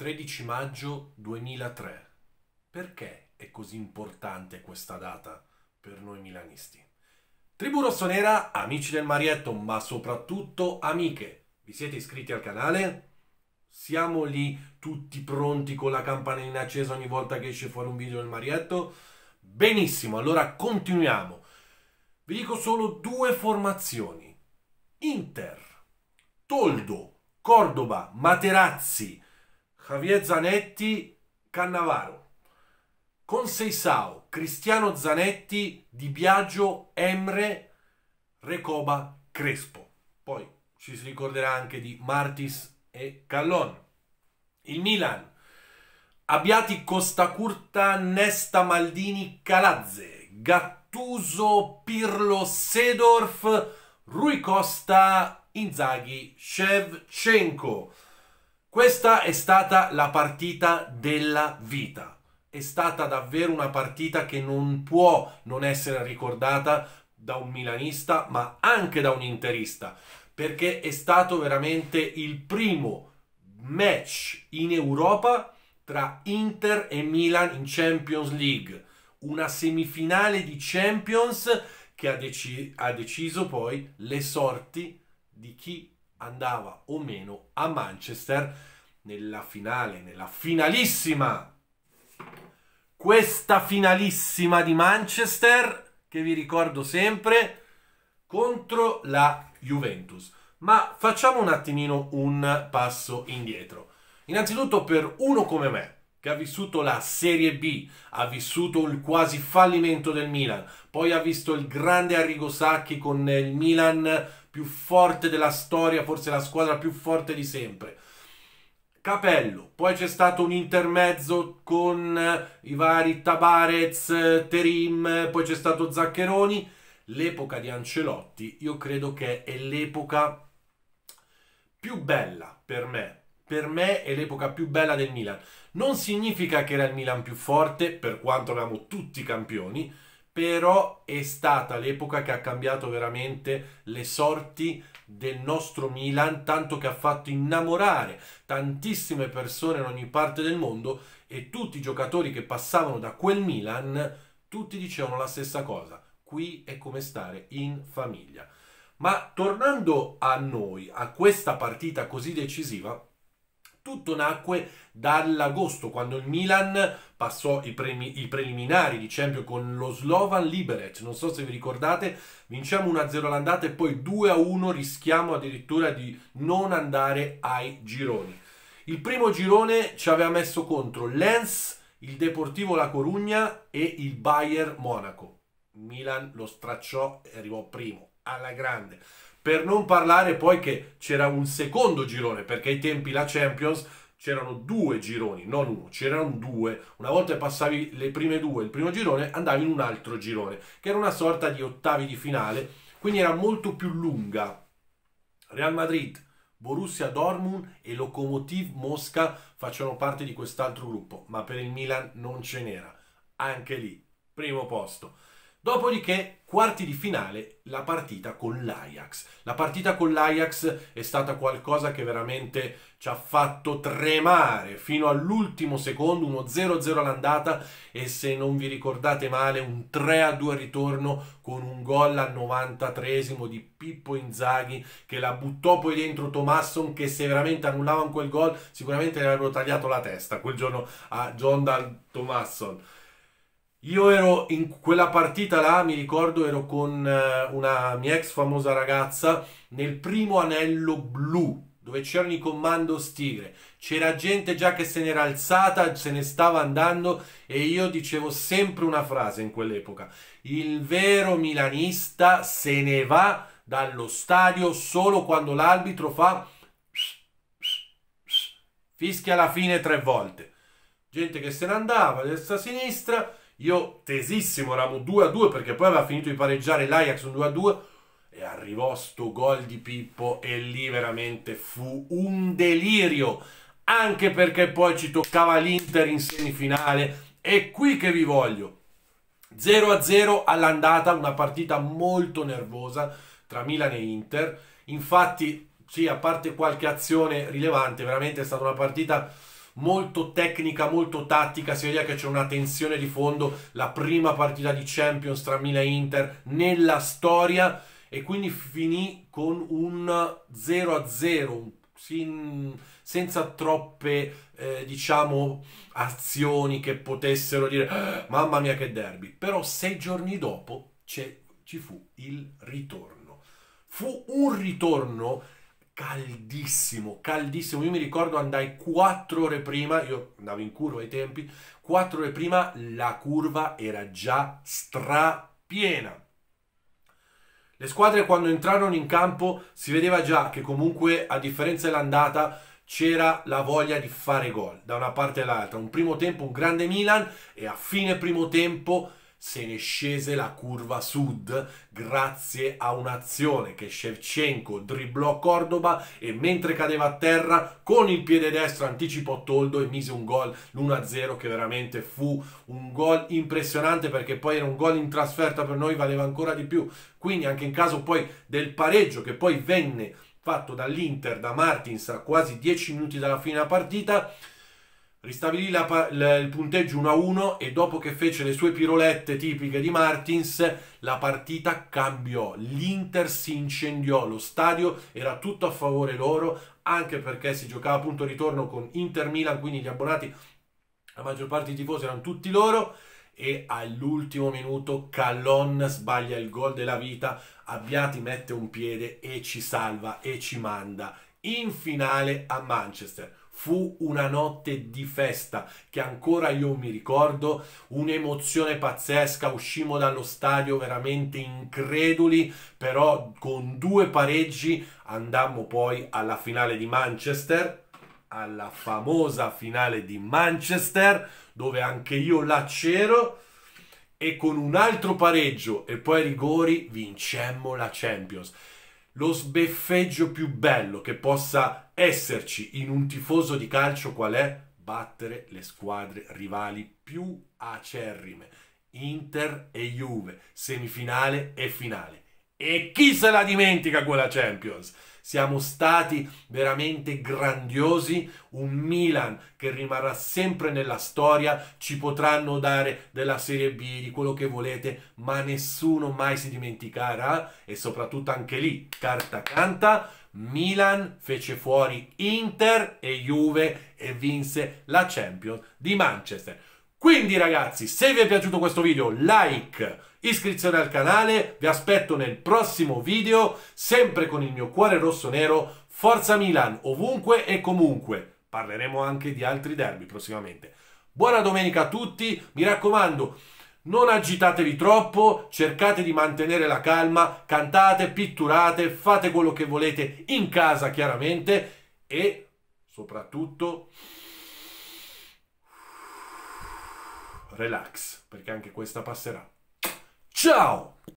13 maggio 2003. Perché è così importante questa data per noi milanisti? Tribù Rossonera, amici del Marietto, ma soprattutto amiche, vi siete iscritti al canale? Siamo lì tutti pronti con la campanellina accesa ogni volta che esce fuori un video del Marietto? Benissimo, allora continuiamo. Vi dico solo due formazioni. Inter, Toldo, Cordoba, Materazzi, Javier Zanetti Cannavaro. Con Seisao, Cristiano Zanetti, Di Biagio, Emre, Recoba, Crespo. Poi ci si ricorderà anche di Martis e Callon. Il Milan, Abbiati Costacurta, Nesta Maldini, Calazze, Gattuso, Pirlo, Sedorf, Rui Costa, Inzaghi, Shevchenko. Questa è stata la partita della vita. È stata davvero una partita che non può non essere ricordata da un milanista, ma anche da un interista, perché è stato veramente il primo match in Europa tra Inter e Milan in Champions League, una semifinale di Champions che ha, deci ha deciso poi le sorti di chi andava o meno a Manchester nella finale, nella finalissima. Questa finalissima di Manchester, che vi ricordo sempre, contro la Juventus. Ma facciamo un attimino un passo indietro. Innanzitutto per uno come me, che ha vissuto la Serie B, ha vissuto il quasi fallimento del Milan, poi ha visto il grande Arrigo Sacchi con il Milan più forte della storia, forse la squadra più forte di sempre. Capello, poi c'è stato un intermezzo con i vari Tabarez, Terim, poi c'è stato Zaccheroni. L'epoca di Ancelotti, io credo che è l'epoca più bella per me. Per me è l'epoca più bella del Milan. Non significa che era il Milan più forte, per quanto eravamo tutti campioni, però è stata l'epoca che ha cambiato veramente le sorti del nostro Milan, tanto che ha fatto innamorare tantissime persone in ogni parte del mondo e tutti i giocatori che passavano da quel Milan, tutti dicevano la stessa cosa, qui è come stare in famiglia. Ma tornando a noi, a questa partita così decisiva, tutto nacque dall'agosto, quando il Milan passò i, premi, i preliminari di Champions con lo Slovan Liberec. Non so se vi ricordate, vinciamo 1-0 l'andata e poi 2-1 rischiamo addirittura di non andare ai gironi. Il primo girone ci aveva messo contro Lens, il Deportivo La Corugna e il Bayern Monaco. Milan lo stracciò e arrivò primo alla grande. Per non parlare poi che c'era un secondo girone, perché ai tempi la Champions c'erano due gironi, non uno, c'erano due. Una volta passavi le prime due, il primo girone, andavi in un altro girone, che era una sorta di ottavi di finale, quindi era molto più lunga. Real Madrid, Borussia Dortmund e Lokomotiv Mosca facevano parte di quest'altro gruppo, ma per il Milan non ce n'era. Anche lì, primo posto. Dopodiché, quarti di finale, la partita con l'Ajax. La partita con l'Ajax è stata qualcosa che veramente ci ha fatto tremare fino all'ultimo secondo, uno 0-0 all'andata e se non vi ricordate male un 3-2 ritorno con un gol al 93 di Pippo Inzaghi che la buttò poi dentro Tomasson che se veramente annullavano quel gol sicuramente gli avrebbero tagliato la testa quel giorno a John Dal Tomasson. Io ero in quella partita là, mi ricordo, ero con eh, una mia ex famosa ragazza nel primo anello blu dove c'erano i comando stigre, c'era gente già che se n'era alzata, se ne stava andando e io dicevo sempre una frase in quell'epoca, il vero milanista se ne va dallo stadio solo quando l'arbitro fa fischia alla fine tre volte. Gente che se ne andava, destra, sinistra, io tesissimo, eravamo 2 a 2 perché poi aveva finito di pareggiare l'Ajax un 2 a 2 e arrivò sto gol di Pippo e lì veramente fu un delirio, anche perché poi ci toccava l'Inter in semifinale. È qui che vi voglio. 0 a 0 all'andata, una partita molto nervosa tra Milan e Inter. Infatti, sì, a parte qualche azione rilevante, veramente è stata una partita molto tecnica, molto tattica, si vede che c'è una tensione di fondo, la prima partita di Champions tra Milan e Inter nella storia e quindi finì con un 0-0, sin, senza troppe eh, diciamo azioni che potessero dire ah, mamma mia che derby, però sei giorni dopo ci fu il ritorno. Fu un ritorno caldissimo, caldissimo. Io mi ricordo andai quattro ore prima, io andavo in curva ai tempi, quattro ore prima la curva era già strapiena. Le squadre quando entrarono in campo si vedeva già che comunque a differenza dell'andata c'era la voglia di fare gol da una parte all'altra. Un primo tempo un grande Milan e a fine primo tempo se ne scese la curva sud grazie a un'azione che Shevchenko dribblò Cordoba e mentre cadeva a terra con il piede destro anticipò Toldo e mise un gol, l'1-0 che veramente fu un gol impressionante perché poi era un gol in trasferta per noi, valeva ancora di più. Quindi anche in caso poi del pareggio che poi venne fatto dall'Inter da Martins a quasi 10 minuti dalla fine della partita, ristabilì la, la, il punteggio 1-1 e dopo che fece le sue pirolette tipiche di Martins, la partita cambiò. L'Inter si incendiò, lo stadio era tutto a favore loro, anche perché si giocava appunto ritorno con Inter Milan, quindi gli abbonati, la maggior parte dei tifosi erano tutti loro e all'ultimo minuto Callon sbaglia il gol della vita, Abbiati mette un piede e ci salva e ci manda in finale a Manchester. Fu una notte di festa che ancora io mi ricordo, un'emozione pazzesca, uscimmo dallo stadio veramente increduli, però con due pareggi andammo poi alla finale di Manchester, alla famosa finale di Manchester, dove anche io là c'ero e con un altro pareggio e poi rigori vincemmo la Champions. Lo sbeffeggio più bello che possa esserci in un tifoso di calcio qual è? Battere le squadre rivali più acerrime. Inter e Juve, semifinale e finale. E chi se la dimentica quella Champions? Siamo stati veramente grandiosi, un Milan che rimarrà sempre nella storia, ci potranno dare della Serie B, di quello che volete, ma nessuno mai si dimenticherà e soprattutto anche lì, carta canta, Milan fece fuori Inter e Juve e vinse la Champions di Manchester. Quindi ragazzi, se vi è piaciuto questo video, like, iscrizione al canale, vi aspetto nel prossimo video, sempre con il mio cuore rosso-nero, Forza Milan, ovunque e comunque. Parleremo anche di altri derby prossimamente. Buona domenica a tutti, mi raccomando, non agitatevi troppo, cercate di mantenere la calma, cantate, pitturate, fate quello che volete in casa chiaramente e soprattutto... relax, perché anche questa passerà. Ciao!